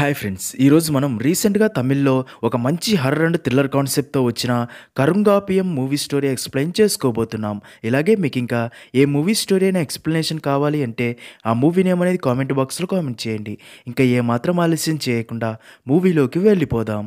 hi friends ఈరోజు మనం రీసెంట్గా తమిళ్లో ఒక మంచి హర్రర్ అండ్ థ్రిల్లర్ కాన్సెప్ట్తో వచ్చిన కరుంగాపియం మూవీ స్టోరీ ఎక్స్ప్లెయిన్ చేసుకోబోతున్నాం ఇలాగే మీకు ఇంకా ఏ మూవీ స్టోరీ అయినా ఎక్స్ప్లెనేషన్ కావాలి అంటే ఆ మూవీ నేమ్ అనేది కామెంట్ బాక్స్లో కామెంట్ చేయండి ఇంకా ఏమాత్రం ఆలస్యం చేయకుండా మూవీలోకి వెళ్ళిపోదాం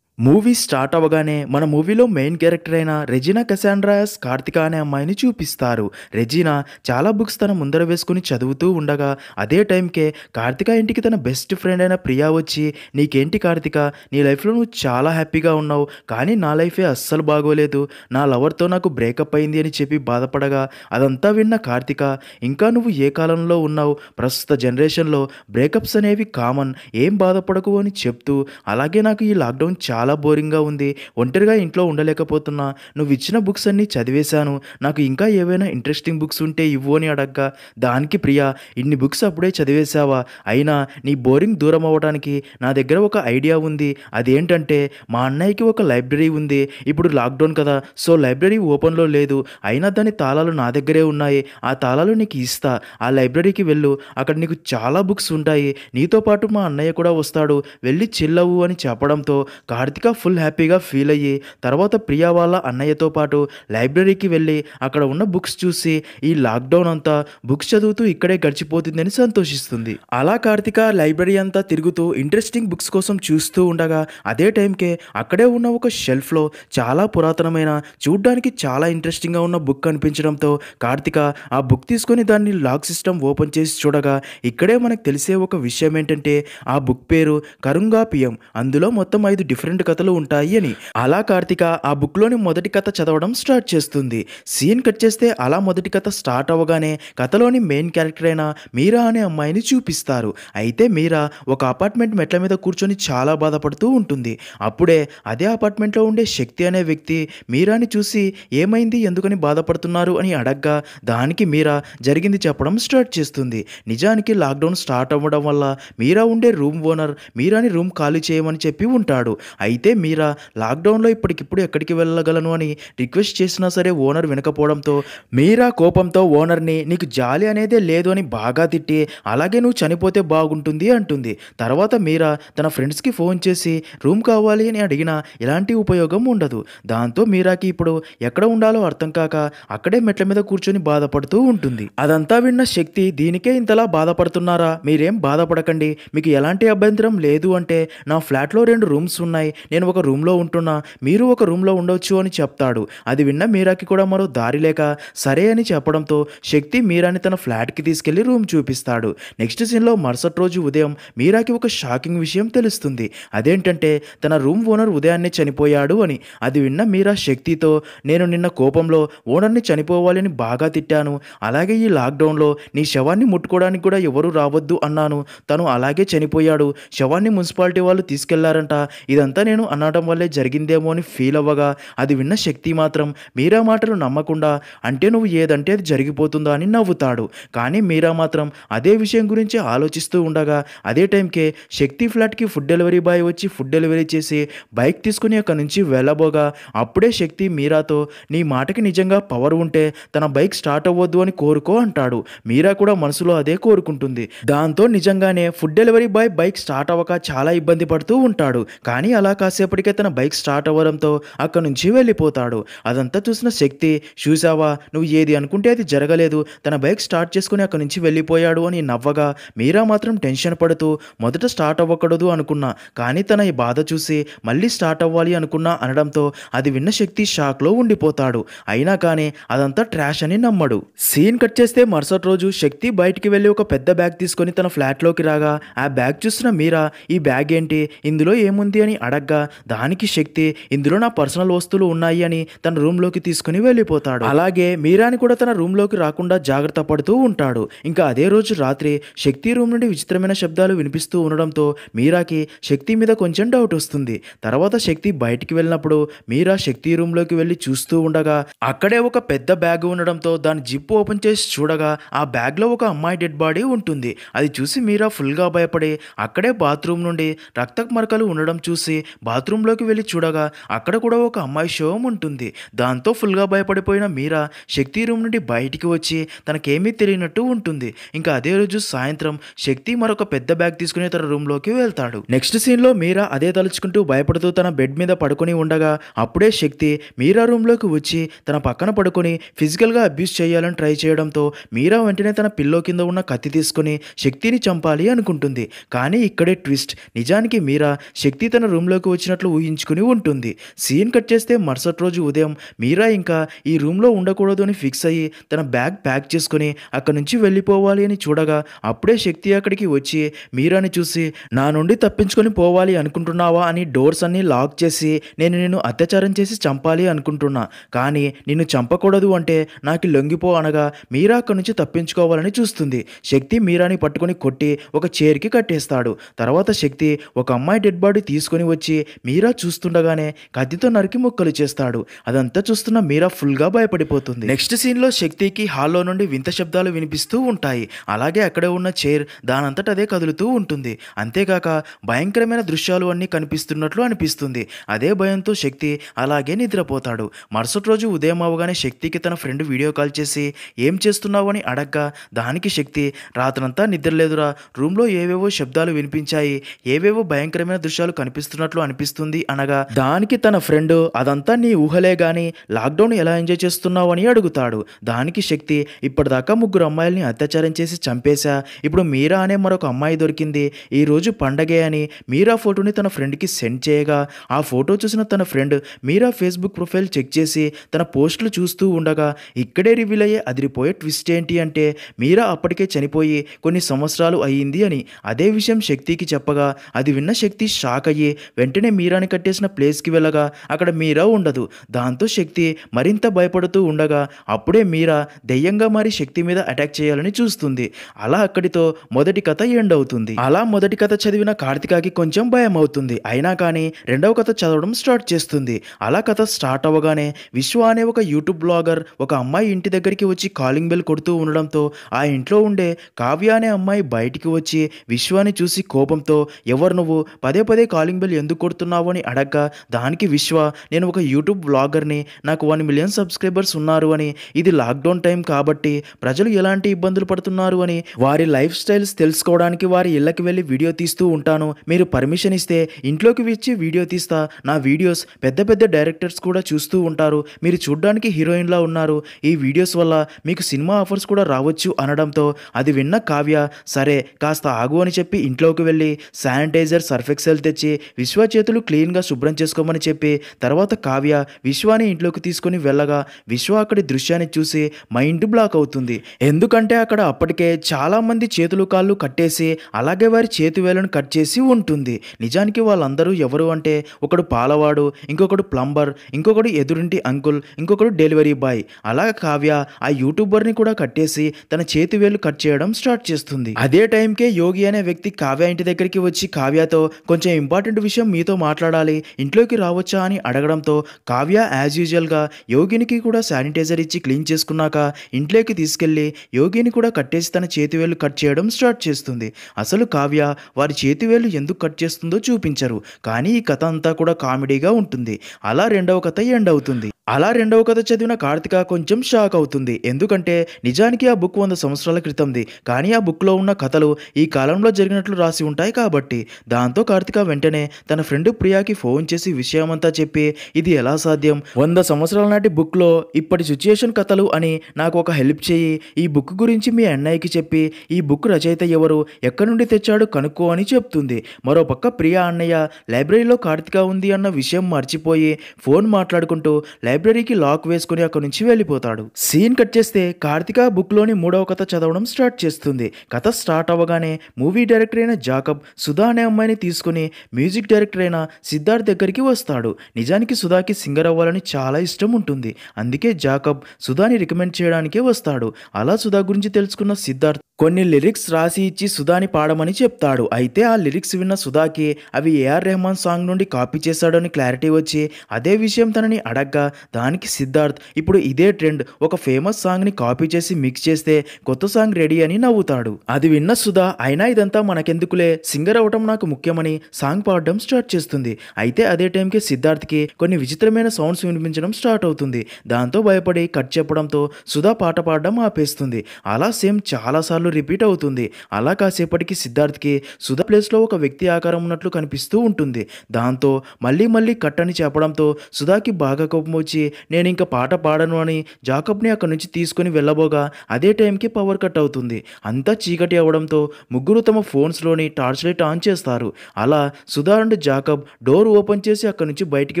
మూవీ స్టార్ట్ అవ్వగానే మన మూవీలో మెయిన్ క్యారెక్టర్ అయిన రెజినా కెసాండ్రాస్ కార్తిక అనే అమ్మాయిని చూపిస్తారు రెజినా చాలా బుక్స్ తన ముందర వేసుకుని చదువుతూ ఉండగా అదే టైంకే కార్తిక ఇంటికి తన బెస్ట్ ఫ్రెండ్ అయిన ప్రియా వచ్చి నీకేంటి కార్తిక నీ లైఫ్లో నువ్వు చాలా హ్యాపీగా ఉన్నావు కానీ నా లైఫే అస్సలు బాగోలేదు నా లవర్తో నాకు బ్రేకప్ అయింది అని చెప్పి బాధపడగా అదంతా విన్న కార్తిక ఇంకా నువ్వు ఏ కాలంలో ఉన్నావు ప్రస్తుత జనరేషన్లో బ్రేకప్స్ అనేవి కామన్ ఏం బాధపడకు అని చెప్తూ అలాగే నాకు ఈ లాక్డౌన్ చాలా చాలా బోరింగ్గా ఉంది ఒంటరిగా ఇంట్లో ఉండలేకపోతున్నా నువ్వు ఇచ్చిన బుక్స్ అన్నీ చదివేశాను నాకు ఇంకా ఏవైనా ఇంట్రెస్టింగ్ బుక్స్ ఉంటే ఇవ్వు అని అడగ్గా దానికి ప్రియా ఇన్ని బుక్స్ అప్పుడే చదివేశావా అయినా నీ బోరింగ్ దూరం అవ్వడానికి నా దగ్గర ఒక ఐడియా ఉంది అదేంటంటే మా అన్నయ్యకి ఒక లైబ్రరీ ఉంది ఇప్పుడు లాక్డౌన్ కదా సో లైబ్రరీ ఓపెన్లో లేదు అయినా దాని తాళాలు నా దగ్గరే ఉన్నాయి ఆ తాళాలు నీకు ఇస్తా ఆ లైబ్రరీకి వెళ్ళు అక్కడ నీకు చాలా బుక్స్ ఉంటాయి నీతో పాటు మా అన్నయ్య కూడా వస్తాడు వెళ్ళి చిల్లవు అని చెప్పడంతో కార్తీక్ రాధిక ఫుల్ హ్యాపీగా ఫీల్ అయ్యి తర్వాత ప్రియా వాళ్ళ అన్నయ్యతో పాటు లైబ్రరీకి వెళ్ళి అక్కడ ఉన్న బుక్స్ చూసి ఈ లాక్డౌన్ అంతా బుక్స్ చదువుతూ ఇక్కడే గడిచిపోతుందని సంతోషిస్తుంది అలా కార్తిక లైబ్రరీ అంతా తిరుగుతూ ఇంట్రెస్టింగ్ బుక్స్ కోసం చూస్తూ ఉండగా అదే టైంకే అక్కడే ఉన్న ఒక షెల్ఫ్లో చాలా పురాతనమైన చూడ్డానికి చాలా ఇంట్రెస్టింగ్గా ఉన్న బుక్ కనిపించడంతో కార్తిక ఆ బుక్ తీసుకొని దాన్ని లాక్ సిస్టమ్ ఓపెన్ చేసి చూడగా ఇక్కడే మనకు తెలిసే ఒక విషయం ఏంటంటే ఆ బుక్ పేరు కరుంగా పియం అందులో మొత్తం ఐదు డిఫరెంట్ కథలు ఉంటాయి అని అలా కార్తిక ఆ బుక్లోని మొదటి కథ చదవడం స్టార్ట్ చేస్తుంది సీన్ కట్ చేస్తే అలా మొదటి కథ స్టార్ట్ అవ్వగానే కథలోని మెయిన్ క్యారెక్టర్ అయిన మీరా అనే అమ్మాయిని చూపిస్తారు అయితే మీరా ఒక అపార్ట్మెంట్ మెట్ల మీద కూర్చొని చాలా బాధపడుతూ ఉంటుంది అప్పుడే అదే అపార్ట్మెంట్లో ఉండే శక్తి అనే వ్యక్తి మీరాని చూసి ఏమైంది ఎందుకని బాధపడుతున్నారు అని అడగ్గా దానికి మీరా జరిగింది చెప్పడం స్టార్ట్ చేస్తుంది నిజానికి లాక్డౌన్ స్టార్ట్ అవ్వడం వల్ల మీరా ఉండే రూమ్ ఓనర్ మీరాని రూమ్ ఖాళీ చేయమని చెప్పి ఉంటాడు అయితే అయితే మీరా లాక్డౌన్లో ఇప్పటికిప్పుడు ఎక్కడికి వెళ్ళగలను అని రిక్వెస్ట్ చేసినా సరే ఓనర్ వినకపోవడంతో మీరా కోపంతో ఓనర్ని నీకు జాలి అనేదే లేదు అని బాగా తిట్టి అలాగే నువ్వు చనిపోతే బాగుంటుంది అంటుంది తర్వాత మీరా తన ఫ్రెండ్స్కి ఫోన్ చేసి రూమ్ కావాలి అని అడిగినా ఎలాంటి ఉపయోగం ఉండదు దాంతో మీరాకి ఇప్పుడు ఎక్కడ ఉండాలో అర్థం కాక అక్కడే మెట్ల మీద కూర్చొని బాధపడుతూ ఉంటుంది అదంతా విన్న శక్తి దీనికే ఇంతలా బాధపడుతున్నారా మీరేం బాధపడకండి మీకు ఎలాంటి అభ్యంతరం లేదు అంటే నా ఫ్లాట్లో రెండు రూమ్స్ ఉన్నాయి నేను ఒక రూమ్లో ఉంటున్నా మీరు ఒక రూమ్లో ఉండవచ్చు అని చెప్తాడు అది విన్న మీరాకి కూడా మరో దారి లేక సరే అని చెప్పడంతో శక్తి మీరాని తన ఫ్లాట్కి తీసుకెళ్లి రూమ్ చూపిస్తాడు నెక్స్ట్ సీన్లో మరుసటి రోజు ఉదయం మీరాకి ఒక షాకింగ్ విషయం తెలుస్తుంది అదేంటంటే తన రూమ్ ఓనర్ ఉదయాన్నే చనిపోయాడు అని అది విన్న మీరా శక్తితో నేను నిన్న కోపంలో ఓనర్ని చనిపోవాలని బాగా తిట్టాను అలాగే ఈ లాక్డౌన్లో నీ శవాన్ని ముట్టుకోవడానికి కూడా ఎవరూ రావద్దు అన్నాను తను అలాగే చనిపోయాడు శవాన్ని మున్సిపాలిటీ వాళ్ళు తీసుకెళ్లారంట ఇదంతా నేను అనడం వల్లే జరిగిందేమో అని ఫీల్ అవ్వగా అది విన్న శక్తి మాత్రం మీరా మాటలు నమ్మకుండా అంటే నువ్వు ఏదంటే అది జరిగిపోతుందా అని నవ్వుతాడు కానీ మీరా మాత్రం అదే విషయం గురించి ఆలోచిస్తూ ఉండగా అదే టైంకే శక్తి ఫ్లాట్కి ఫుడ్ డెలివరీ బాయ్ వచ్చి ఫుడ్ డెలివరీ చేసి బైక్ తీసుకుని అక్కడి నుంచి వెళ్ళబోగా అప్పుడే శక్తి మీరాతో నీ మాటకి నిజంగా పవర్ ఉంటే తన బైక్ స్టార్ట్ అవ్వద్దు అని కోరుకో అంటాడు మీరా కూడా మనసులో అదే కోరుకుంటుంది దాంతో నిజంగానే food delivery boy bike start అవ్వక చాలా ఇబ్బంది పడుతూ ఉంటాడు కానీ అలా కాసేపటికే తన బైక్ స్టార్ట్ అవ్వడంతో అక్కడి నుంచి వెళ్ళిపోతాడు అదంతా చూసిన శక్తి చూసావా నువ్వు ఏది అనుకుంటే అది జరగలేదు తన బైక్ స్టార్ట్ చేసుకుని అక్కడి నుంచి వెళ్ళిపోయాడు అని నవ్వగా మీరా మాత్రం టెన్షన్ పడుతూ మొదట స్టార్ట్ అవ్వకూడదు అనుకున్నా కానీ తన ఈ బాధ చూసి మళ్ళీ స్టార్ట్ అవ్వాలి అనుకున్నా అనడంతో అది విన్న శక్తి షాక్లో ఉండిపోతాడు అయినా కానీ అదంతా ట్రాష్ అని నమ్మడు సీన్ కట్ చేస్తే మరుసటి రోజు శక్తి బయటికి వెళ్ళి ఒక పెద్ద బ్యాగ్ తీసుకొని తన ఫ్లాట్లోకి రాగా ఆ బ్యాగ్ చూసిన మీరా ఈ బ్యాగ్ ఏంటి ఇందులో ఏముంది అని అడగ అడగ్గా దానికి శక్తి ఇందులో నా పర్సనల్ వస్తువులు ఉన్నాయి అని తన రూమ్లోకి తీసుకుని వెళ్ళిపోతాడు అలాగే మీరాని కూడా తన రూమ్లోకి రాకుండా జాగ్రత్త పడుతూ ఉంటాడు ఇంకా అదే రోజు రాత్రి శక్తి రూమ్ నుండి విచిత్రమైన శబ్దాలు వినిపిస్తూ ఉండడంతో మీరాకి శక్తి మీద కొంచెం డౌట్ వస్తుంది తర్వాత శక్తి బయటికి వెళ్ళినప్పుడు మీరా శక్తి రూమ్లోకి వెళ్ళి చూస్తూ ఉండగా అక్కడే ఒక పెద్ద బ్యాగ్ ఉండడంతో దాని జిప్ ఓపెన్ చేసి చూడగా ఆ బ్యాగ్లో ఒక అమ్మాయి డెడ్ బాడీ ఉంటుంది అది చూసి మీరా ఫుల్గా భయపడి అక్కడే బాత్రూమ్ నుండి రక్త మరకలు ఉండడం చూసి బాత్రూంలోకి వెళ్ళి చూడగా అక్కడ కూడా ఒక అమ్మాయి శవం ఉంటుంది దాంతో ఫుల్గా భయపడిపోయిన మీరా శక్తి రూమ్ నుండి బయటికి వచ్చి తనకేమీ తెలియనట్టు ఉంటుంది ఇంకా అదే రోజు సాయంత్రం శక్తి మరొక పెద్ద బ్యాగ్ తీసుకుని తన రూమ్లోకి వెళ్తాడు నెక్స్ట్ సీన్లో మీరా అదే తలుచుకుంటూ భయపడుతూ తన బెడ్ మీద పడుకొని ఉండగా అప్పుడే శక్తి మీరా రూమ్లోకి వచ్చి తన పక్కన పడుకొని ఫిజికల్గా అబ్యూస్ చేయాలని ట్రై చేయడంతో మీరా వెంటనే తన పిల్లో కింద ఉన్న కత్తి తీసుకుని శక్తిని చంపాలి అనుకుంటుంది కానీ ఇక్కడే ట్విస్ట్ నిజానికి మీరా శక్తి తన రూమ్లోకి బయటకు వచ్చినట్లు ఊహించుకుని ఉంటుంది సీన్ కట్ చేస్తే మరుసటి రోజు ఉదయం మీరా ఇంకా ఈ రూమ్లో ఉండకూడదు అని ఫిక్స్ అయ్యి తన బ్యాగ్ ప్యాక్ చేసుకుని అక్కడి నుంచి వెళ్ళిపోవాలి అని చూడగా అప్పుడే శక్తి అక్కడికి వచ్చి మీరాని చూసి నా నుండి తప్పించుకొని పోవాలి అనుకుంటున్నావా అని డోర్స్ అన్నీ లాక్ చేసి నేను నిన్ను అత్యాచారం చేసి చంపాలి అనుకుంటున్నా కానీ నిన్ను చంపకూడదు అంటే నాకు లొంగిపో అనగా మీరా అక్కడి నుంచి తప్పించుకోవాలని చూస్తుంది శక్తి మీరాని పట్టుకొని కొట్టి ఒక చైర్కి కట్టేస్తాడు తర్వాత శక్తి ఒక అమ్మాయి డెడ్ బాడీ తీసుకొని వచ్చి మీరా చూస్తుండగానే కత్తితో నరికి ముక్కలు చేస్తాడు అదంతా చూస్తున్న మీరా ఫుల్గా భయపడిపోతుంది నెక్స్ట్ సీన్లో శక్తికి హాల్లో నుండి వింత శబ్దాలు వినిపిస్తూ ఉంటాయి అలాగే అక్కడే ఉన్న చైర్ దానంతట అదే కదులుతూ ఉంటుంది అంతేకాక భయంకరమైన దృశ్యాలు అన్నీ కనిపిస్తున్నట్లు అనిపిస్తుంది అదే భయంతో శక్తి అలాగే నిద్రపోతాడు మరుసటి రోజు ఉదయం అవగానే శక్తికి తన ఫ్రెండ్ వీడియో కాల్ చేసి ఏం చేస్తున్నావు అని అడగ్గా దానికి శక్తి రాత్రంతా నిద్రలేదురా రూమ్లో ఏవేవో శబ్దాలు వినిపించాయి ఏవేవో భయంకరమైన దృశ్యాలు కనిపిస్తున్నట్లు అనిపిస్తుంది అనగా దానికి తన ఫ్రెండ్ అదంతా నీ ఊహలే గాని లాక్డౌన్ ఎలా ఎంజాయ్ చేస్తున్నావు అని అడుగుతాడు దానికి శక్తి ఇప్పటిదాకా ముగ్గురు అమ్మాయిల్ని అత్యాచారం చేసి చంపేశా ఇప్పుడు మీరా అనే మరొక అమ్మాయి దొరికింది ఈ రోజు పండగే అని మీరా ఫోటోని తన ఫ్రెండ్కి సెండ్ చేయగా ఆ ఫోటో చూసిన తన friend Meera Facebook profile check చేసి తన పోస్టులు చూస్తూ ఉండగా ఇక్కడే రివీల్ అయ్యే అదిరిపోయే ట్విస్ట్ ఏంటి అంటే మీరా అప్పటికే చనిపోయి కొన్ని సంవత్సరాలు అయ్యింది అని అదే విషయం శక్తికి చెప్పగా అది విన్న శక్తి షాక్ అయ్యి వెంటనే వెంటనే మీరాని కట్టేసిన ప్లేస్కి వెళ్ళగా అక్కడ మీరా ఉండదు దాంతో శక్తి మరింత భయపడుతూ ఉండగా అప్పుడే మీరా దెయ్యంగా మారి శక్తి మీద అటాక్ చేయాలని చూస్తుంది అలా అక్కడితో మొదటి కథ ఎండ్ అవుతుంది అలా మొదటి కథ చదివిన కార్తికాకి కొంచెం భయం అవుతుంది అయినా కానీ రెండవ కథ చదవడం స్టార్ట్ చేస్తుంది అలా కథ స్టార్ట్ అవ్వగానే విశ్వ అనే ఒక యూట్యూబ్ బ్లాగర్ ఒక అమ్మాయి ఇంటి దగ్గరికి వచ్చి కాలింగ్ బెల్ కొడుతూ ఉండడంతో ఆ ఇంట్లో ఉండే కావ్య అనే అమ్మాయి బయటికి వచ్చి విశ్వాన్ని చూసి కోపంతో ఎవరు నువ్వు పదే పదే కాలింగ్ బెల్ ఎందుకు కొడుతున్నావు అని అడగ్గా దానికి విశ్వ నేను ఒక యూట్యూబ్ బ్లాగర్ని నాకు వన్ మిలియన్ సబ్స్క్రైబర్స్ ఉన్నారు అని ఇది లాక్డౌన్ టైం కాబట్టి ప్రజలు ఎలాంటి ఇబ్బందులు పడుతున్నారు అని వారి లైఫ్ స్టైల్స్ తెలుసుకోవడానికి వారి ఇళ్ళకి వెళ్ళి వీడియో తీస్తూ ఉంటాను మీరు పర్మిషన్ ఇస్తే ఇంట్లోకి వచ్చి వీడియో తీస్తా నా వీడియోస్ పెద్ద పెద్ద డైరెక్టర్స్ కూడా చూస్తూ ఉంటారు మీరు చూడ్డానికి హీరోయిన్లా ఉన్నారు ఈ వీడియోస్ వల్ల మీకు సినిమా ఆఫర్స్ కూడా రావచ్చు అనడంతో అది విన్న కావ్య సరే కాస్త ఆగు అని చెప్పి ఇంట్లోకి వెళ్ళి శానిటైజర్ సర్ఫెక్సెల్ తెచ్చి విశ్వ చేతులు క్లీన్గా శుభ్రం చేసుకోమని చెప్పి తర్వాత కావ్య విశ్వాని ఇంట్లోకి తీసుకుని వెళ్ళగా విశ్వ అక్కడి దృశ్యాన్ని చూసి మైండ్ బ్లాక్ అవుతుంది ఎందుకంటే అక్కడ అప్పటికే చాలామంది చేతులు కాళ్ళు కట్టేసి అలాగే వారి చేతి వేలను కట్ చేసి ఉంటుంది నిజానికి వాళ్ళందరూ ఎవరు అంటే ఒకడు పాలవాడు ఇంకొకడు ప్లంబర్ ఇంకొకడు ఎదురింటి అంకుల్ ఇంకొకడు డెలివరీ బాయ్ అలా కావ్య ఆ యూట్యూబర్ని కూడా కట్టేసి తన చేతి వేలు కట్ చేయడం స్టార్ట్ చేస్తుంది అదే టైంకే యోగి అనే వ్యక్తి కావ్య ఇంటి దగ్గరికి వచ్చి కావ్యతో కొంచెం ఇంపార్టెంట్ విషయం మీతో మాట్లాడాలి ఇంట్లోకి రావచ్చా అని అడగడంతో కావ్య యాజ్ యూజువల్గా యోగినికి కూడా శానిటైజర్ ఇచ్చి క్లీన్ చేసుకున్నాక ఇంట్లోకి తీసుకెళ్లి యోగిని కూడా కట్టేసి తన చేతివేలు కట్ చేయడం స్టార్ట్ చేస్తుంది అసలు కావ్య వారి చేతివేలు ఎందుకు కట్ చేస్తుందో చూపించరు కానీ ఈ కథ అంతా కూడా కామెడీగా ఉంటుంది అలా రెండవ కథ ఎండ్ అవుతుంది అలా రెండవ కథ చదివిన కార్తిక కొంచెం షాక్ అవుతుంది ఎందుకంటే నిజానికి ఆ బుక్ వంద సంవత్సరాల క్రితంది కానీ ఆ బుక్లో ఉన్న కథలు ఈ కాలంలో జరిగినట్లు రాసి ఉంటాయి కాబట్టి దాంతో కార్తిక వెంటనే తన ఫ్రెండ్ ప్రియాకి ఫోన్ చేసి విషయమంతా చెప్పి ఇది ఎలా సాధ్యం వంద సంవత్సరాల నాటి బుక్లో ఇప్పటి సిచ్యుయేషన్ కథలు అని నాకు ఒక హెల్ప్ చేయి ఈ బుక్ గురించి మీ అన్నయ్యకి చెప్పి ఈ బుక్ రచయిత ఎవరు ఎక్కడి నుండి తెచ్చాడు కనుక్కో అని చెప్తుంది మరోపక్క ప్రియా అన్నయ్య లైబ్రరీలో కార్తిక ఉంది అన్న విషయం మర్చిపోయి ఫోన్ మాట్లాడుకుంటూ లైబ్రరీకి లాక్ వేసుకుని అక్కడి నుంచి వెళ్ళిపోతాడు సీన్ కట్ చేస్తే కార్తిక బుక్లోని మూడవ కథ చదవడం స్టార్ట్ చేస్తుంది కథ స్టార్ట్ అవ్వగానే మూవీ డైరెక్టర్ అయిన జాకబ్ సుధా అనే అమ్మాయిని తీసుకుని మ్యూజిక్ డైరెక్టర్ రైనా సిద్ధార్థ్ దగ్గరికి వస్తాడు నిజానికి సుధాకి సింగర్ అవ్వాలని చాలా ఇష్టం ఉంటుంది అందుకే జాకబ్ సుధాని రికమెండ్ చేయడానికే వస్తాడు అలా సుధా గురించి తెలుసుకున్న సిద్ధార్థ్ కొన్ని లిరిక్స్ రాసి ఇచ్చి సుధాని పాడమని చెప్తాడు అయితే ఆ లిరిక్స్ విన్న సుధాకి అవి ఏఆర్ రెహమాన్ సాంగ్ నుండి కాపీ చేశాడని క్లారిటీ వచ్చి అదే విషయం తనని అడగ్గా దానికి సిద్ధార్థ్ ఇప్పుడు ఇదే ట్రెండ్ ఒక ఫేమస్ సాంగ్ని కాపీ చేసి మిక్స్ చేస్తే కొత్త సాంగ్ రెడీ అని నవ్వుతాడు అది విన్న సుధా అయినా ఇదంతా మనకెందుకులే సింగర్ అవటం నాకు ముఖ్యమని సాంగ్ పాడడం స్టార్ట్ చేస్తుంది అయితే అదే టైంకి సిద్ధార్థ్కి కొన్ని విచిత్రమైన సౌండ్స్ వినిపించడం స్టార్ట్ అవుతుంది దాంతో భయపడి కట్ చెప్పడంతో సుధా పాట పాడడం ఆపేస్తుంది అలా సేమ్ చాలాసార్లు సార్లు రిపీట్ అవుతుంది అలా కాసేపటికి సిద్ధార్థ్కి సుధా ప్లేస్లో ఒక వ్యక్తి ఆకారం ఉన్నట్లు కనిపిస్తూ ఉంటుంది దాంతో మళ్ళీ మళ్ళీ కట్టని చెప్పడంతో సుధాకి బాగా కోపం వచ్చి నేను ఇంకా పాట పాడను అని జాకబ్ని అక్కడి నుంచి తీసుకుని వెళ్ళబోగా అదే టైంకి పవర్ కట్ అవుతుంది అంతా చీకటి అవడంతో ముగ్గురు తమ ఫోన్స్లోని టార్చ్ లైట్ ఆన్ చేస్తారు అలా Sudha and Jacob door open చేసి అక్కడి నుంచి బయటికి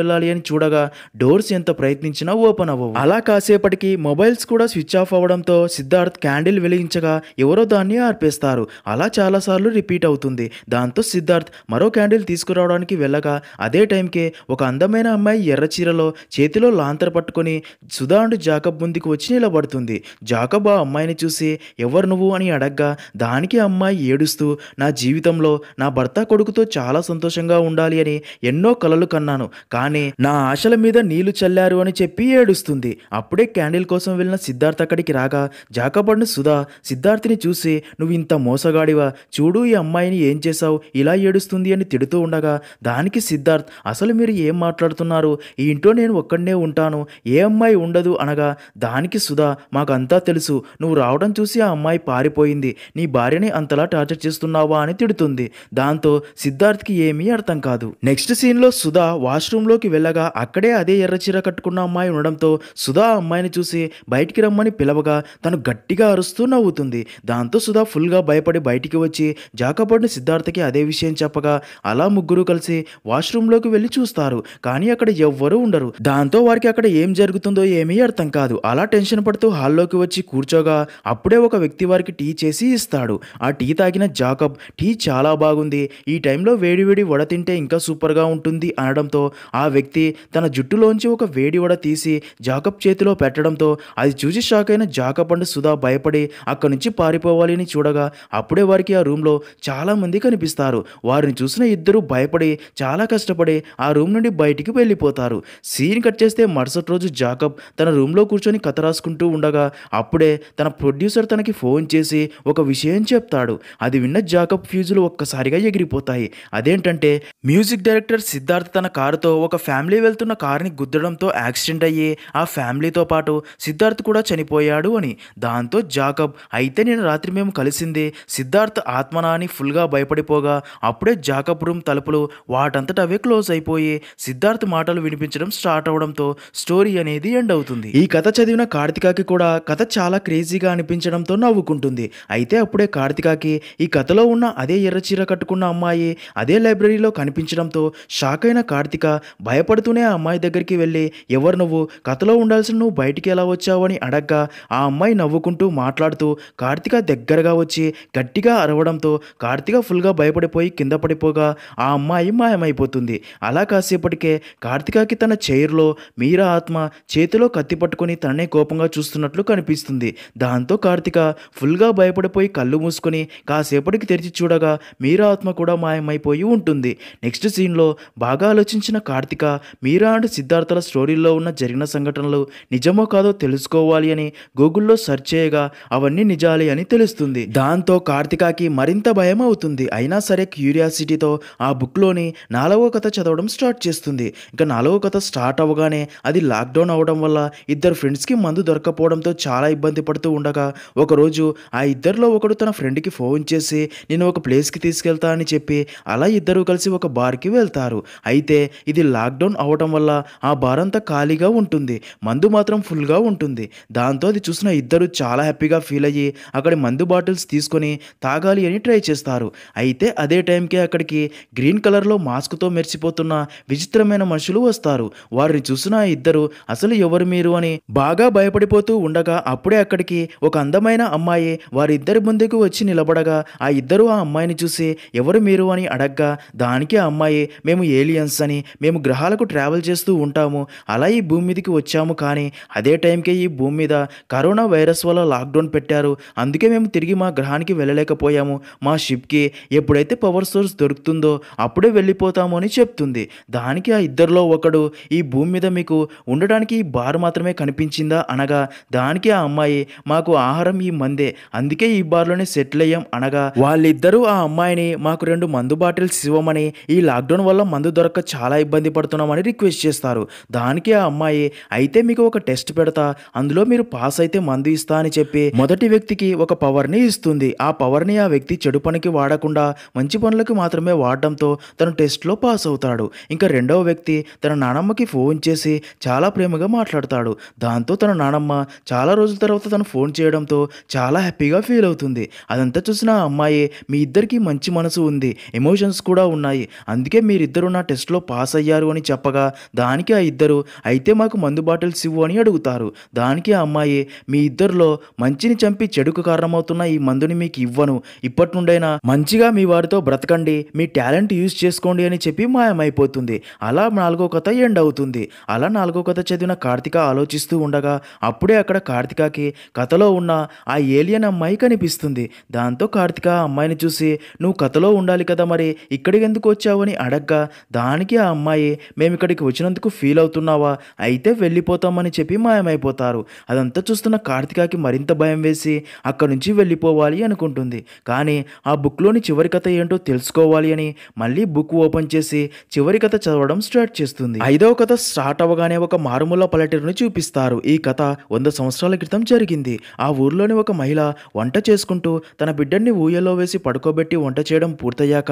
వెళ్ళాలి అని చూడగా డోర్స్ ఎంత ప్రయత్నించినా ఓపెన్ అవ్వవు అలా కాసేపటికి మొబైల్స్ కూడా స్విచ్ ఆఫ్ అవ్వడంతో సిద్ధార్థ్ క్యాండిల్ వెలిగించగా ఎవరో దాన్ని ఆర్పేస్తారు అలా చాలాసార్లు రిపీట్ అవుతుంది దాంతో సిద్ధార్థ్ మరో క్యాండిల్ తీసుకురావడానికి వెళ్ళగా అదే టైంకే ఒక అందమైన అమ్మాయి ఎర్రచీరలో చేతిలో లాంతర్ పట్టుకొని సుధా అండ్ జాకబ్ ముందుకు వచ్చి నిలబడుతుంది జాకబ్ ఆ అమ్మాయిని చూసి ఎవరు నువ్వు అని అడగ్గా దానికి అమ్మాయి ఏడుస్తూ నా జీవితంలో నా భర్త కొడుకుతో చాలా సంతోషంగా ఉండాలి అని ఎన్నో కలలు కన్నాను కానీ నా ఆశల మీద నీళ్లు చల్లారు అని చెప్పి ఏడుస్తుంది అప్పుడే క్యాండిల్ కోసం వెళ్ళిన సిద్ధార్థ్ అక్కడికి రాగా జాకబడ్ను సుధా సిద్ధార్థిని చూసి నువ్వు ఇంత మోసగాడివా చూడు ఈ అమ్మాయిని ఏం చేశావు ఇలా ఏడుస్తుంది అని తిడుతూ ఉండగా దానికి సిద్ధార్థ్ అసలు మీరు ఏం మాట్లాడుతున్నారు ఈ ఇంట్లో నేను ఒక్కడనే ఉంటాను ఏ అమ్మాయి ఉండదు అనగా దానికి సుధా మాకంతా తెలుసు నువ్వు రావడం చూసి ఆ అమ్మాయి పారిపోయింది నీ భార్యని అంతలా టార్చర్ చేస్తున్నావా అని తిడుతుంది దాంతో సిద్ధార్థ్కి ఏమీ అర్థం కాదు నెక్స్ట్ సీన్లో సుధా వాష్రూమ్లోకి వెళ్ళగా అక్కడే అదే ఎర్రచీర కట్టుకున్న అమ్మాయి ఉండడంతో సుధా అమ్మాయిని చూసి బయటికి రమ్మని పిలవగా తను గట్టిగా అరుస్తూ నవ్వుతుంది దాంతో సుధా ఫుల్గా భయపడి బయటికి వచ్చి జాకబడిన సిద్ధార్థకి అదే విషయం చెప్పగా అలా ముగ్గురు కలిసి వాష్రూమ్లోకి వెళ్ళి చూస్తారు కానీ అక్కడ ఎవ్వరూ ఉండరు దాంతో వారికి అక్కడ ఏం జరుగుతుందో ఏమీ అర్థం కాదు అలా టెన్షన్ పడుతూ హాల్లోకి వచ్చి కూర్చోగా అప్పుడే ఒక వ్యక్తి వారికి టీ చేసి ఇస్తాడు ఆ టీ తాగిన జాకబ్ టీ చాలా బాగుంది ఈ టైంలో వేడివేడి వడ తింటే ఇంకా సూపర్గా ఉంటుంది అనడంతో ఆ వ్యక్తి తన జుట్టులోంచి ఒక వేడి వడ తీసి జాకబ్ చేతిలో పెట్టడంతో అది చూసి షాక్ అయిన జాకబ్ అండ్ సుధా భయపడి అక్కడి నుంచి పారి పారిపోవాలి అని చూడగా అప్పుడే వారికి ఆ రూమ్లో చాలామంది కనిపిస్తారు వారిని చూసిన ఇద్దరు భయపడి చాలా కష్టపడి ఆ రూమ్ నుండి బయటికి వెళ్ళిపోతారు సీన్ కట్ చేస్తే మరుసటి రోజు జాకబ్ తన రూమ్లో కూర్చొని కథ రాసుకుంటూ ఉండగా అప్పుడే తన ప్రొడ్యూసర్ తనకి ఫోన్ చేసి ఒక విషయం చెప్తాడు అది విన్న జాకబ్ ఫ్యూజులు ఒక్కసారిగా ఎగిరిపోతాయి అదేంటంటే మ్యూజిక్ డైరెక్టర్ సిద్ధార్థ్ తన కారుతో ఒక ఫ్యామిలీ వెళ్తున్న కారుని గుద్దడంతో యాక్సిడెంట్ అయ్యి ఆ ఫ్యామిలీతో పాటు సిద్ధార్థ్ కూడా చనిపోయాడు అని దాంతో జాకబ్ అయితే నేను రాత్రి మేము కలిసింది సిద్ధార్థ్ ఆత్మనాని ఫుల్గా భయపడిపోగా అప్పుడే జాకప్ రూమ్ తలుపులు వాటంతట అవే క్లోజ్ అయిపోయి సిద్ధార్థ్ మాటలు వినిపించడం స్టార్ట్ అవడంతో స్టోరీ అనేది ఎండ్ అవుతుంది ఈ కథ చదివిన కార్తికాకి కూడా కథ చాలా క్రేజీగా అనిపించడంతో నవ్వుకుంటుంది అయితే అప్పుడే కార్తికాకి ఈ కథలో ఉన్న అదే ఎర్రచీర కట్టుకున్న అమ్మాయి అదే లైబ్రరీలో కనిపించడంతో షాక్ అయిన కార్తిక భయపడుతూనే ఆ అమ్మాయి దగ్గరికి వెళ్ళి ఎవరు నువ్వు కథలో ఉండాల్సిన నువ్వు బయటికి ఎలా వచ్చావు అని అడగ్గా ఆ అమ్మాయి నవ్వుకుంటూ మాట్లాడుతూ కార్తిక ఇంకా దగ్గరగా వచ్చి గట్టిగా అరవడంతో కార్తిక ఫుల్గా భయపడిపోయి కింద పడిపోగా ఆ అమ్మాయి మాయమైపోతుంది అలా కాసేపటికే కార్తికాకి తన చైర్లో మీరా ఆత్మ చేతిలో కత్తి పట్టుకుని తననే కోపంగా చూస్తున్నట్లు కనిపిస్తుంది దాంతో కార్తిక ఫుల్గా భయపడిపోయి కళ్ళు మూసుకొని కాసేపటికి తెరిచి చూడగా మీరా ఆత్మ కూడా మాయమైపోయి ఉంటుంది నెక్స్ట్ సీన్లో బాగా ఆలోచించిన కార్తిక మీరా అండ్ సిద్ధార్థల స్టోరీలో ఉన్న జరిగిన సంఘటనలు నిజమో కాదో తెలుసుకోవాలి అని గూగుల్లో సెర్చ్ చేయగా అవన్నీ నిజాలే అని ఉందని తెలుస్తుంది దాంతో కార్తికాకి మరింత భయం అవుతుంది అయినా సరే క్యూరియాసిటీతో ఆ బుక్లోని నాలుగో కథ చదవడం స్టార్ట్ చేస్తుంది ఇంకా నాలుగో కథ స్టార్ట్ అవ్వగానే అది లాక్డౌన్ అవ్వడం వల్ల ఇద్దరు ఫ్రెండ్స్కి మందు దొరకపోవడంతో చాలా ఇబ్బంది పడుతూ ఉండగా ఒకరోజు ఆ ఇద్దరిలో ఒకడు తన ఫ్రెండ్కి ఫోన్ చేసి నేను ఒక ప్లేస్కి తీసుకెళ్తా అని చెప్పి అలా ఇద్దరు కలిసి ఒక బార్కి వెళ్తారు అయితే ఇది లాక్డౌన్ అవ్వడం వల్ల ఆ బార్ అంతా ఖాళీగా ఉంటుంది మందు మాత్రం ఫుల్గా ఉంటుంది దాంతో అది చూసిన ఇద్దరు చాలా హ్యాపీగా ఫీల్ అయ్యి అక్కడ అక్కడి మందు బాటిల్స్ తీసుకొని తాగాలి అని ట్రై చేస్తారు అయితే అదే టైంకి అక్కడికి గ్రీన్ కలర్లో మాస్క్తో మెరిసిపోతున్న విచిత్రమైన మనుషులు వస్తారు వారిని చూసిన ఇద్దరు అసలు ఎవరు మీరు అని బాగా భయపడిపోతూ ఉండగా అప్పుడే అక్కడికి ఒక అందమైన అమ్మాయి వారిద్దరి ముందుకు వచ్చి నిలబడగా ఆ ఇద్దరు ఆ అమ్మాయిని చూసి ఎవరు మీరు అని అడగ్గా దానికి ఆ అమ్మాయి మేము ఏలియన్స్ అని మేము గ్రహాలకు ట్రావెల్ చేస్తూ ఉంటాము అలా ఈ భూమి మీదకి వచ్చాము కానీ అదే టైంకే ఈ భూమి మీద కరోనా వైరస్ వల్ల లాక్డౌన్ పెట్టారు అందుకే అందుకే మేము తిరిగి మా గ్రహానికి వెళ్ళలేకపోయాము మా షిప్కి ఎప్పుడైతే పవర్ సోర్స్ దొరుకుతుందో అప్పుడే వెళ్ళిపోతాము అని చెప్తుంది దానికి ఆ ఇద్దరిలో ఒకడు ఈ భూమి మీద మీకు ఉండడానికి ఈ బార్ మాత్రమే కనిపించిందా అనగా దానికి ఆ అమ్మాయి మాకు ఆహారం ఈ మందే అందుకే ఈ బార్లోనే సెటిల్ అయ్యాం అనగా వాళ్ళిద్దరూ ఆ అమ్మాయిని మాకు రెండు మందు బాటిల్స్ ఇవ్వమని ఈ లాక్డౌన్ వల్ల మందు దొరక్క చాలా ఇబ్బంది పడుతున్నామని రిక్వెస్ట్ చేస్తారు దానికి ఆ అమ్మాయి అయితే మీకు ఒక టెస్ట్ పెడతా అందులో మీరు పాస్ అయితే మందు ఇస్తా అని చెప్పి మొదటి వ్యక్తికి ఒక ఒక పవర్ని ఇస్తుంది ఆ పవర్ని ఆ వ్యక్తి చెడు పనికి వాడకుండా మంచి పనులకు మాత్రమే వాడడంతో తను టెస్ట్లో పాస్ అవుతాడు ఇంకా రెండవ వ్యక్తి తన నానమ్మకి ఫోన్ చేసి చాలా ప్రేమగా మాట్లాడతాడు దాంతో తన నానమ్మ చాలా రోజుల తర్వాత తను ఫోన్ చేయడంతో చాలా హ్యాపీగా ఫీల్ అవుతుంది అదంతా చూసిన అమ్మాయి మీ ఇద్దరికి మంచి మనసు ఉంది ఎమోషన్స్ కూడా ఉన్నాయి అందుకే మీరిద్దరు నా టెస్ట్లో పాస్ అయ్యారు అని చెప్పగా దానికి ఆ ఇద్దరు అయితే మాకు మందు బాటిల్స్ ఇవ్వు అని అడుగుతారు దానికి ఆ అమ్మాయి మీ ఇద్దరిలో మంచిని చంపి చెడుకు కారణం కారణమవుతున్న ఈ మందుని మీకు ఇవ్వను ఇప్పటి నుండైనా మంచిగా మీ వారితో బ్రతకండి మీ టాలెంట్ యూజ్ చేసుకోండి అని చెప్పి మాయమైపోతుంది అలా నాలుగో కథ ఎండ్ అవుతుంది అలా నాలుగో కథ చదివిన కార్తిక ఆలోచిస్తూ ఉండగా అప్పుడే అక్కడ కార్తికకి కథలో ఉన్న ఆ ఏలియన్ అమ్మాయి కనిపిస్తుంది దాంతో కార్తిక ఆ అమ్మాయిని చూసి నువ్వు కథలో ఉండాలి కదా మరి ఇక్కడికి ఎందుకు వచ్చావు అని అడగ్గా దానికి ఆ అమ్మాయి మేము ఇక్కడికి వచ్చినందుకు ఫీల్ అవుతున్నావా అయితే వెళ్ళిపోతామని చెప్పి మాయమైపోతారు అదంతా చూస్తున్న కార్తికకి మరింత భయం వేసి అక్కడ అక్కడి నుంచి వెళ్ళిపోవాలి అనుకుంటుంది కానీ ఆ బుక్లోని చివరి కథ ఏంటో తెలుసుకోవాలి అని మళ్ళీ బుక్ ఓపెన్ చేసి చివరి కథ చదవడం స్టార్ట్ చేస్తుంది ఐదవ కథ స్టార్ట్ అవ్వగానే ఒక మారుమూల పల్లెటూరుని చూపిస్తారు ఈ కథ వంద సంవత్సరాల క్రితం జరిగింది ఆ ఊర్లోని ఒక మహిళ వంట చేసుకుంటూ తన బిడ్డని ఊయల్లో వేసి పడుకోబెట్టి వంట చేయడం పూర్తయ్యాక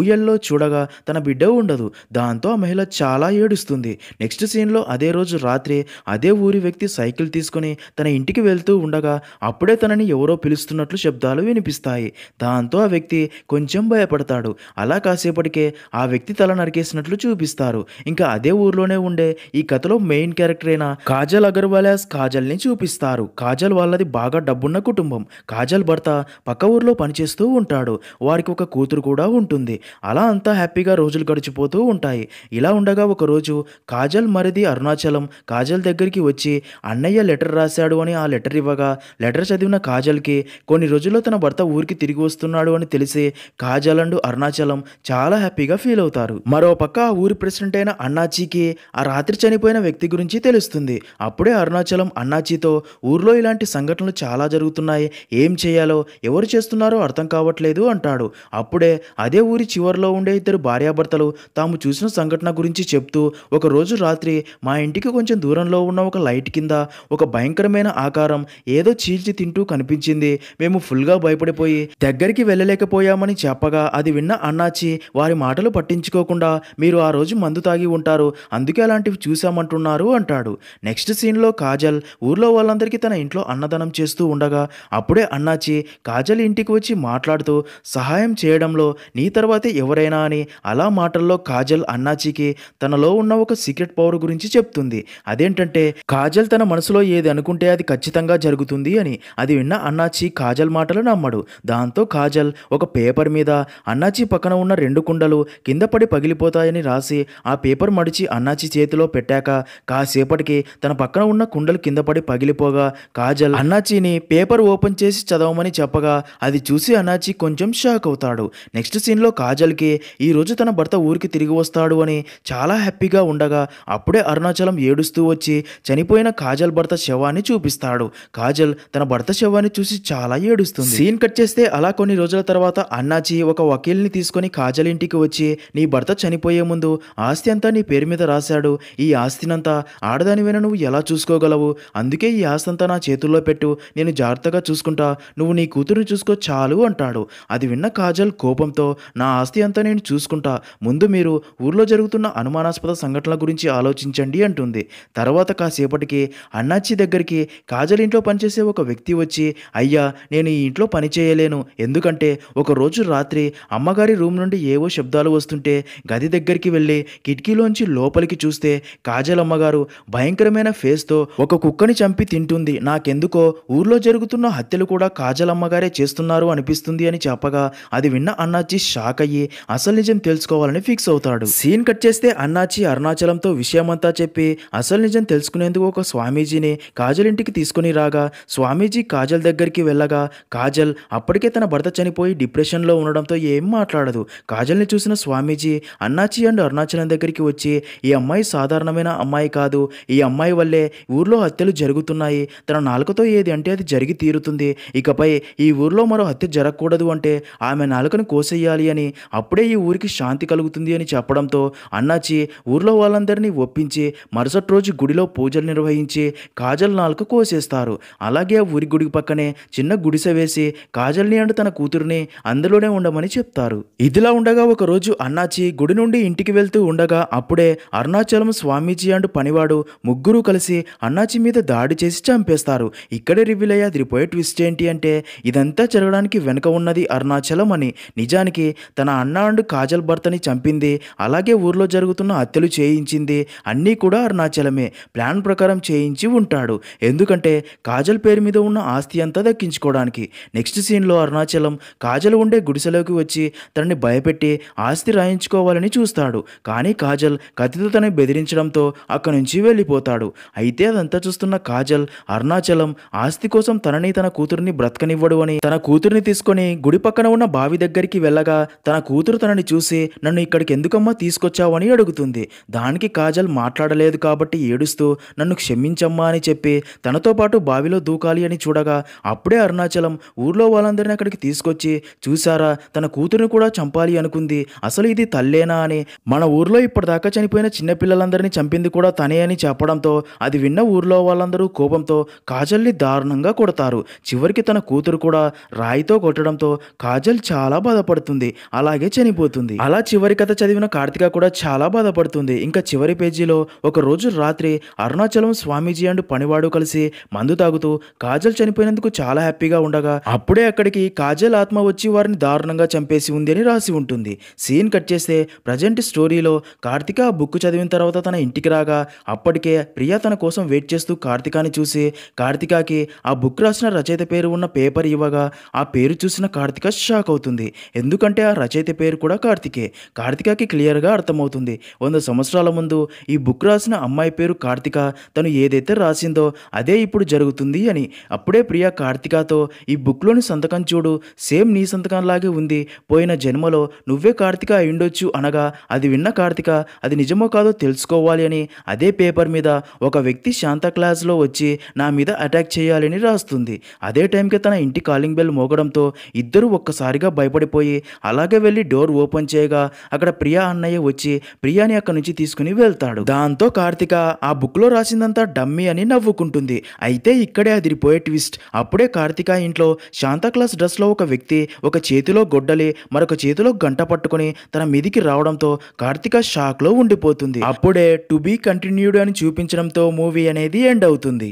ఊయల్లో చూడగా తన బిడ్డ ఉండదు దాంతో ఆ మహిళ చాలా ఏడుస్తుంది నెక్స్ట్ సీన్లో అదే రోజు రాత్రి అదే ఊరి వ్యక్తి సైకిల్ తీసుకుని తన ఇంటికి వెళ్తూ ఉండగా అప్పుడే తనని ఎవరో పిలుస్తున్నట్లు శబ్దాలు వినిపిస్తాయి దాంతో ఆ వ్యక్తి కొంచెం భయపడతాడు అలా కాసేపటికే ఆ వ్యక్తి తల నరికేసినట్లు చూపిస్తారు ఇంకా అదే ఊర్లోనే ఉండే ఈ కథలో మెయిన్ క్యారెక్టర్ అయిన కాజల్ అగర్వాల్ కాజల్ కాజల్ని చూపిస్తారు కాజల్ వాళ్ళది బాగా డబ్బున్న కుటుంబం కాజల్ భర్త పక్క ఊర్లో పనిచేస్తూ ఉంటాడు వారికి ఒక కూతురు కూడా ఉంటుంది అలా అంతా హ్యాపీగా రోజులు గడిచిపోతూ ఉంటాయి ఇలా ఉండగా ఒకరోజు కాజల్ మరిది అరుణాచలం కాజల్ దగ్గరికి వచ్చి అన్నయ్య లెటర్ రాశాడు అని ఆ లెటర్ ఇవ్వగా లెటర్ చదివిన కాజల్కి అరుణాచలంకి కొన్ని రోజుల్లో తన భర్త ఊరికి తిరిగి వస్తున్నాడు అని తెలిసి కాజల్ అండ్ అరుణాచలం చాలా హ్యాపీగా ఫీల్ అవుతారు మరో పక్క ఆ ఊరి ప్రెసిడెంట్ అయిన అన్నాచీకి ఆ రాత్రి చనిపోయిన వ్యక్తి గురించి తెలుస్తుంది అప్పుడే అరుణాచలం అన్నాచీతో ఊర్లో ఇలాంటి సంఘటనలు చాలా జరుగుతున్నాయి ఏం చేయాలో ఎవరు చేస్తున్నారో అర్థం కావట్లేదు అంటాడు అప్పుడే అదే ఊరి చివరిలో ఉండే ఇద్దరు భార్యాభర్తలు తాము చూసిన సంఘటన గురించి చెప్తూ ఒకరోజు రాత్రి మా ఇంటికి కొంచెం దూరంలో ఉన్న ఒక లైట్ కింద ఒక భయంకరమైన ఆకారం ఏదో చీల్చి తింటూ కనిపించింది ఇచ్చింది మేము ఫుల్గా భయపడిపోయి దగ్గరికి వెళ్ళలేకపోయామని చెప్పగా అది విన్న అన్నాచి వారి మాటలు పట్టించుకోకుండా మీరు ఆ రోజు మందు తాగి ఉంటారు అందుకే అలాంటివి చూశామంటున్నారు అంటాడు నెక్స్ట్ సీన్లో కాజల్ ఊర్లో వాళ్ళందరికీ తన ఇంట్లో అన్నదానం చేస్తూ ఉండగా అప్పుడే అన్నాచి కాజల్ ఇంటికి వచ్చి మాట్లాడుతూ సహాయం చేయడంలో నీ తర్వాత ఎవరైనా అని అలా మాటల్లో కాజల్ అన్నాచికి తనలో ఉన్న ఒక సీక్రెట్ పవర్ గురించి చెప్తుంది అదేంటంటే కాజల్ తన మనసులో ఏది అనుకుంటే అది ఖచ్చితంగా జరుగుతుంది అని అది విన్న అన్న అన్నాచి కాజల్ మాటలు నమ్మడు దాంతో కాజల్ ఒక పేపర్ మీద అన్నాచి పక్కన ఉన్న రెండు కుండలు కింద పడి పగిలిపోతాయని రాసి ఆ పేపర్ మడిచి అన్నాచి చేతిలో పెట్టాక కాసేపటికి తన పక్కన ఉన్న కుండలు కింద పడి పగిలిపోగా కాజల్ అన్నాచిని పేపర్ ఓపెన్ చేసి చదవమని చెప్పగా అది చూసి అన్నాచి కొంచెం షాక్ అవుతాడు నెక్స్ట్ సీన్లో కాజల్కి ఈరోజు తన భర్త ఊరికి తిరిగి వస్తాడు అని చాలా హ్యాపీగా ఉండగా అప్పుడే అరుణాచలం ఏడుస్తూ వచ్చి చనిపోయిన కాజల్ భర్త శవాన్ని చూపిస్తాడు కాజల్ తన భర్త శవాన్ని చూసి చూసి చాలా ఏడుస్తుంది సీన్ కట్ చేస్తే అలా కొన్ని రోజుల తర్వాత అన్నాచి ఒక వకీల్ని తీసుకొని కాజల్ ఇంటికి వచ్చి నీ భర్త చనిపోయే ముందు ఆస్తి అంతా నీ పేరు మీద రాశాడు ఈ ఆస్తినంతా ఆడదానివైన నువ్వు ఎలా చూసుకోగలవు అందుకే ఈ ఆస్తి అంతా నా చేతుల్లో పెట్టు నేను జాగ్రత్తగా చూసుకుంటా నువ్వు నీ కూతురుని చూసుకో చాలు అంటాడు అది విన్న కాజల్ కోపంతో నా ఆస్తి అంతా నేను చూసుకుంటా ముందు మీరు ఊర్లో జరుగుతున్న అనుమానాస్పద సంఘటనల గురించి ఆలోచించండి అంటుంది తర్వాత కాసేపటికి అన్నాచి దగ్గరికి కాజల్ ఇంట్లో పనిచేసే ఒక వ్యక్తి వచ్చి అయ్యా నేను ఈ ఇంట్లో పని చేయలేను ఎందుకంటే ఒకరోజు రాత్రి అమ్మగారి రూమ్ నుండి ఏవో శబ్దాలు వస్తుంటే గది దగ్గరికి వెళ్ళి కిటికీలోంచి లోపలికి చూస్తే కాజల్ అమ్మగారు భయంకరమైన ఫేస్తో ఒక కుక్కని చంపి తింటుంది నాకెందుకో ఊర్లో జరుగుతున్న హత్యలు కూడా కాజల్ అమ్మగారే చేస్తున్నారు అనిపిస్తుంది అని చెప్పగా అది విన్న అన్నాచి షాక్ అయ్యి అసలు నిజం తెలుసుకోవాలని ఫిక్స్ అవుతాడు సీన్ కట్ చేస్తే అన్నాచి అరుణాచలంతో విషయమంతా చెప్పి అసలు నిజం తెలుసుకునేందుకు ఒక స్వామీజీని కాజల్ ఇంటికి తీసుకుని రాగా స్వామీజీ కాజల్ దగ్గర దగ్గరికి వెళ్ళగా కాజల్ అప్పటికే తన భర్త చనిపోయి డిప్రెషన్లో ఉండడంతో ఏం మాట్లాడదు కాజల్ని చూసిన స్వామీజీ అన్నాచి అండ్ అరుణాచలం దగ్గరికి వచ్చి ఈ అమ్మాయి సాధారణమైన అమ్మాయి కాదు ఈ అమ్మాయి వల్లే ఊర్లో హత్యలు జరుగుతున్నాయి తన నాలుకతో ఏది అంటే అది జరిగి తీరుతుంది ఇకపై ఈ ఊర్లో మరో హత్య జరగకూడదు అంటే ఆమె నాలుకను కోసేయాలి అని అప్పుడే ఈ ఊరికి శాంతి కలుగుతుంది అని చెప్పడంతో అన్నాచి ఊర్లో వాళ్ళందరినీ ఒప్పించి మరుసటి రోజు గుడిలో పూజలు నిర్వహించి కాజల్ నాలుక కోసేస్తారు అలాగే ఊరి గుడి పక్కనే చిన్న గుడిసె వేసి కాజల్ని అండ్ తన కూతురిని అందులోనే ఉండమని చెప్తారు ఇదిలా ఉండగా ఒకరోజు అన్నాచి గుడి నుండి ఇంటికి వెళ్తూ ఉండగా అప్పుడే అరుణాచలం స్వామీజీ అండ్ పనివాడు ముగ్గురు కలిసి అన్నాచి మీద దాడి చేసి చంపేస్తారు ఇక్కడే రివీల్ అయ్యే రిపోయే ట్విస్ట్ ఏంటి అంటే ఇదంతా జరగడానికి వెనుక ఉన్నది అరుణాచలం అని నిజానికి తన అన్న అండ్ కాజల్ భర్తని చంపింది అలాగే ఊర్లో జరుగుతున్న హత్యలు చేయించింది అన్నీ కూడా అరుణాచలమే ప్లాన్ ప్రకారం చేయించి ఉంటాడు ఎందుకంటే కాజల్ పేరు మీద ఉన్న ఆస్తి అంతా దక్కించుకోవడానికి నెక్స్ట్ సీన్లో అరుణాచలం కాజల్ ఉండే గుడిసెలోకి వచ్చి తనని భయపెట్టి ఆస్తి రాయించుకోవాలని చూస్తాడు కానీ కాజల్ కత్తితో తనని బెదిరించడంతో అక్కడి నుంచి వెళ్ళిపోతాడు అయితే అదంతా చూస్తున్న కాజల్ అరుణాచలం ఆస్తి కోసం తనని తన కూతురిని బ్రతకనివ్వడు అని తన కూతురిని తీసుకొని గుడి పక్కన ఉన్న బావి దగ్గరికి వెళ్ళగా తన కూతురు తనని చూసి నన్ను ఇక్కడికి ఎందుకమ్మా తీసుకొచ్చావని అడుగుతుంది దానికి కాజల్ మాట్లాడలేదు కాబట్టి ఏడుస్తూ నన్ను క్షమించమ్మా అని చెప్పి తనతో పాటు బావిలో దూకాలి అని చూడగా అప్పుడే అరుణాచలం ఊర్లో వాళ్ళందరినీ అక్కడికి తీసుకొచ్చి చూసారా తన కూతురుని కూడా చంపాలి అనుకుంది అసలు ఇది తల్లేనా అని మన ఊర్లో ఇప్పటిదాకా చనిపోయిన చిన్నపిల్లలందరినీ చంపింది కూడా తనే అని చెప్పడంతో అది విన్న ఊర్లో వాళ్ళందరూ కోపంతో కాజల్ని దారుణంగా కొడతారు చివరికి తన కూతురు కూడా రాయితో కొట్టడంతో కాజల్ చాలా బాధపడుతుంది అలాగే చనిపోతుంది అలా చివరి కథ చదివిన కార్తిక కూడా చాలా బాధపడుతుంది ఇంకా చివరి పేజీలో ఒక రోజు రాత్రి అరుణాచలం స్వామీజీ అండ్ పనివాడు కలిసి మందు తాగుతూ కాజల్ చనిపోయినందుకు చాలా హ్యాపీగా ఉండగా అప్పుడే అక్కడికి కాజల్ ఆత్మ వచ్చి వారిని దారుణంగా చంపేసి ఉంది అని రాసి ఉంటుంది సీన్ కట్ చేస్తే ప్రజెంట్ స్టోరీలో కార్తిక ఆ బుక్ చదివిన తర్వాత తన ఇంటికి రాగా అప్పటికే ప్రియా తన కోసం వెయిట్ చేస్తూ కార్తికాని చూసి కార్తికాకి ఆ బుక్ రాసిన రచయిత పేరు ఉన్న పేపర్ ఇవ్వగా ఆ పేరు చూసిన కార్తిక షాక్ అవుతుంది ఎందుకంటే ఆ రచయిత పేరు కూడా కార్తికే కార్తికాకి క్లియర్గా అర్థమవుతుంది వంద సంవత్సరాల ముందు ఈ బుక్ రాసిన అమ్మాయి పేరు కార్తిక తను ఏదైతే రాసిందో అదే ఇప్పుడు జరుగుతుంది అని అప్పుడే ప్రియా కార్తికాతో ఈ బుక్లోని సంతకం చూడు సేమ్ నీ సంతకంలాగే ఉంది పోయిన జన్మలో నువ్వే కార్తిక అయిండొచ్చు అనగా అది విన్న కార్తిక అది నిజమో కాదో తెలుసుకోవాలి అని అదే పేపర్ మీద ఒక వ్యక్తి శాంత క్లాస్లో వచ్చి నా మీద అటాక్ చేయాలని రాస్తుంది అదే టైంకి తన ఇంటి కాలింగ్ బెల్ మోగడంతో ఇద్దరు ఒక్కసారిగా భయపడిపోయి అలాగే వెళ్ళి డోర్ ఓపెన్ చేయగా అక్కడ ప్రియా అన్నయ్య వచ్చి ప్రియాని అక్కడి నుంచి తీసుకుని వెళ్తాడు దాంతో కార్తిక ఆ బుక్లో రాసిందంతా డమ్మీ అని నవ్వుకుంటుంది అయితే ఇక్కడే అదిరిపోయే ట్విస్ట్ అప్పుడు అప్పుడే కార్తిక ఇంట్లో శాంతాక్లాస్ డ్రెస్లో ఒక వ్యక్తి ఒక చేతిలో గొడ్డలి మరొక చేతిలో గంట పట్టుకుని తన మీదికి రావడంతో కార్తిక షాక్లో ఉండిపోతుంది అప్పుడే టు బీ కంటిన్యూడ్ అని చూపించడంతో మూవీ అనేది ఎండ్ అవుతుంది